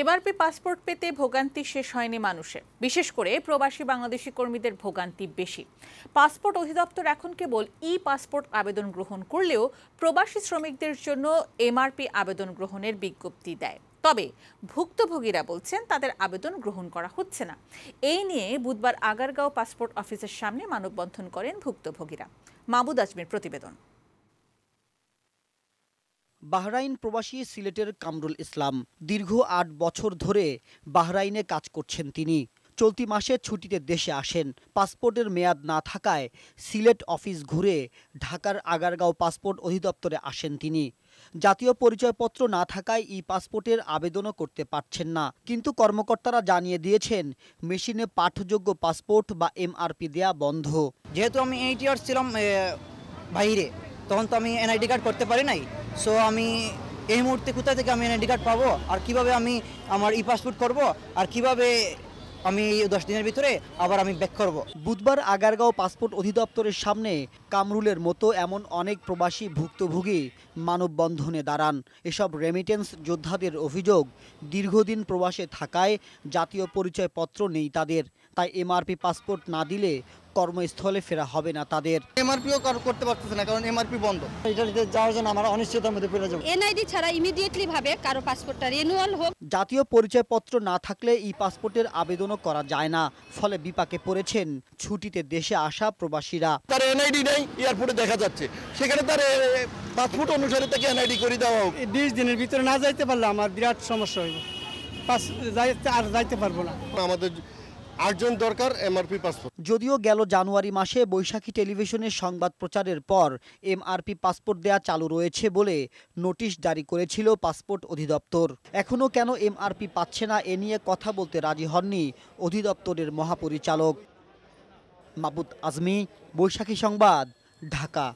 MRP passport পেতে ভোগান্তি শেষ হয়নি মানুষের বিশেষ করে প্রবাসী বাংলাদেশি কর্মীদের ভোগান্তি বেশি পাসপোর্ট অধিদপ্তর এখন কেবল ই পাসপোর্ট আবেদন গ্রহণ করলেও প্রবাসী শ্রমিকদের জন্য এমআরপি আবেদন গ্রহণের বিজ্ঞপ্তি দেয় তবে ভুক্তভোগীরা বলছেন তাদের আবেদন গ্রহণ করা হচ্ছে না এই নিয়ে বুধবার আগারগাঁও পাসপোর্ট অফিসের সামনে মানববন্ধন করেন ভুক্তভোগীরা মাহবুদ আজমির প্রতিবেদন বাহরাইন প্রবাসী সিলেটের কামরুল ইসলাম দীর্ঘ আট বছর ধরে বাহরাইনে কাজ করছেন তিনি চলতি মাসে ছুটিতে দেশে আসেন পাসপোর্টের মেয়াদ না থাকায় সিলেট অফিস ঘুরে ঢাকার আগারগাঁও পাসপোর্ট অধিদপ্তরে আসেন তিনি জাতীয় পরিচয়পত্র না থাকায় ই পাসপোর্টের আবেদনও করতে পারছেন না কিন্তু কর্মকর্তারা জানিয়ে দিয়েছেন মেশিনে পাঠযোগ্য পাসপোর্ট বা এমআরপি দেয়া বন্ধ যেহেতু আমি এইট ইয়ার্স ছিলাম বাইরে তখন তো আমি এনআইডি কার্ড করতে পারি নাই সো আমি এই মুহূর্তে কোথায় থেকে আমি আইডি কার্ড পাবো আর কিভাবে আমি আমার ই পাসপোর্ট করব আর কিভাবে আমি দশ দিনের ভিতরে আবার আমি ব্যাক করব বুধবার আগারগাঁও পাসপোর্ট অধিদপ্তরের সামনে কামরুলের মতো এমন অনেক প্রবাসী ভুক্তভোগী মানববন্ধনে দাঁড়ান এসব রেমিটেন্স যোদ্ধাদের অভিযোগ দীর্ঘদিন প্রবাসে থাকায় জাতীয় পরিচয়পত্র নেই তাদের তাই এমআরপি পাসপোর্ট না দিলে কর্মস্থলে ফেরা হবে না তাদের এমআরপিও করতে পারতেছে না কারণ এমআরপি বন্ধ ইটালিতে যাওয়ার জন্য আমরা অনিশ্চয়তার মধ্যে পড়ে যাব এনআইডি ছাড়া ইমিডিয়েটলি ভাবে কারো পাসপোর্টটা রিনিউয়াল হোক জাতীয় পরিচয়পত্র না থাকলে ই পাসপোর্টের আবেদনও করা যায় না ফলে বিপাকে পড়েছেন ছুটিতে দেশে আসা প্রবাসীরা তার এনআইডি নেই এয়ারপোর্টে দেখা যাচ্ছে সেখানে তার পাসপোর্ট অনুসারে তাকে এনআইডি করে দেওয়া হোক বিশ দিনের ভিতরে না যাইতে পারলে আমার বিরাট সমস্যা হইব পাস যাইতে আর যাইতে পারবো না আমাদের আটজন দরকার এমআরপি পাসপোর্ট যদিও গেল জানুয়ারি মাসে বৈশাখী টেলিভিশনের সংবাদ প্রচারের পর এমআরপি পাসপোর্ট দেয়া চালু রয়েছে বলে নোটিশ জারি করেছিল পাসপোর্ট অধিদপ্তর এখনও কেন এমআরপি পাচ্ছে না এ নিয়ে কথা বলতে রাজি হননি অধিদপ্তরের মহাপরিচালক মাবুত আজমি বৈশাখী সংবাদ ঢাকা